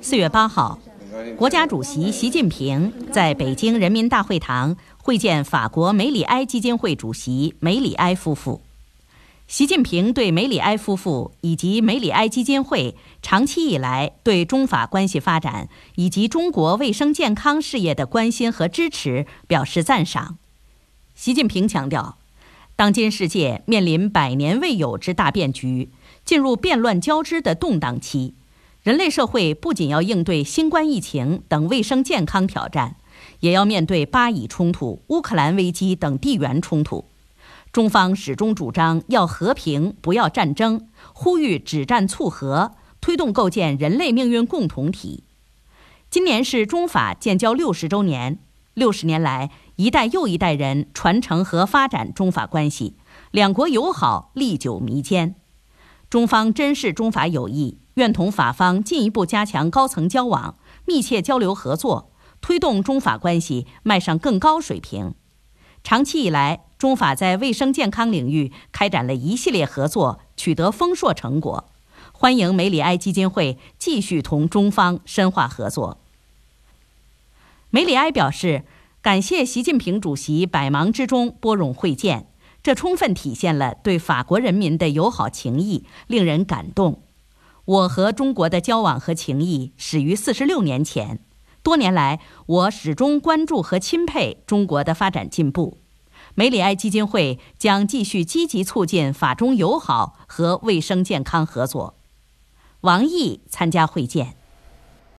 四月八号，国家主席习近平在北京人民大会堂会见法国梅里埃基金会主席梅里埃夫妇。习近平对梅里埃夫妇以及梅里埃基金会长期以来对中法关系发展以及中国卫生健康事业的关心和支持表示赞赏。习近平强调，当今世界面临百年未有之大变局，进入变乱交织的动荡期。人类社会不仅要应对新冠疫情等卫生健康挑战，也要面对巴以冲突、乌克兰危机等地缘冲突。中方始终主张要和平不要战争，呼吁止战促和，推动构建人类命运共同体。今年是中法建交六十周年，六十年来，一代又一代人传承和发展中法关系，两国友好历久弥坚。中方珍视中法友谊。愿同法方进一步加强高层交往，密切交流合作，推动中法关系迈上更高水平。长期以来，中法在卫生健康领域开展了一系列合作，取得丰硕成果。欢迎梅里埃基金会继续同中方深化合作。梅里埃表示，感谢习近平主席百忙之中拨冗会见，这充分体现了对法国人民的友好情谊，令人感动。我和中国的交往和情谊始于四十六年前，多年来我始终关注和钦佩中国的发展进步。梅里埃基金会将继续积极促进法中友好和卫生健康合作。王毅参加会见。